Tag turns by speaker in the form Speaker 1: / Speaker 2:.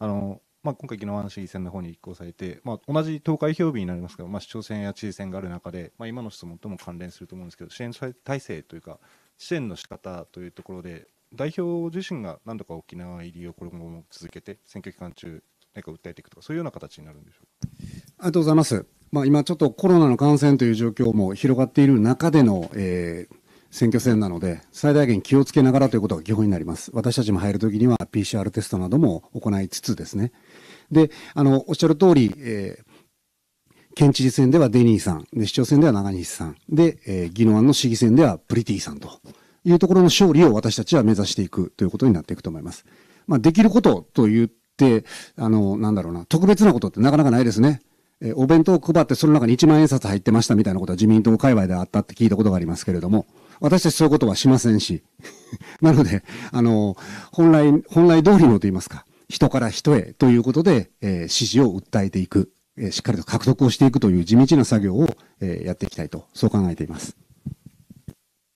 Speaker 1: あの、まあ、今回、宜野湾市議選の方に立候補されて、まあ、同じ投開票日になりますが、まあ、市長選や知事選がある中で、まあ、今の質問とも関連すると思うんですけど、支援体制というか、支援の仕方というところで、代表自身が何度か沖縄入りをこれも続けて、選挙期間中、何か訴えていくとか、そういうような形になるんでしょうか。
Speaker 2: ありがとうございます。まあ、今ちょっとコロナの感染という状況も広がっている中での、えー、選挙戦なので、最大限気をつけながらということが基本になります。私たちも入るときには PCR テストなども行いつつですね。で、あの、おっしゃる通り、えー、県知事選ではデニーさん、で市長選では長西さん、で、えー、宜野湾の市議選ではプリティさんというところの勝利を私たちは目指していくということになっていくと思います。まあ、できることと言って、あの、なんだろうな、特別なことってなかなかないですね。えー、お弁当を配ってその中に1万円札入ってましたみたいなことは自民党界隈であったって聞いたことがありますけれども、私たちそういうことはしませんし。なので、あの、本来、本来通りのと言いますか、人から人へということで、えー、支持を訴えていく、えー、しっかりと獲得をしていくという地道な作業を、えー、やっていきたいと、そう考えています。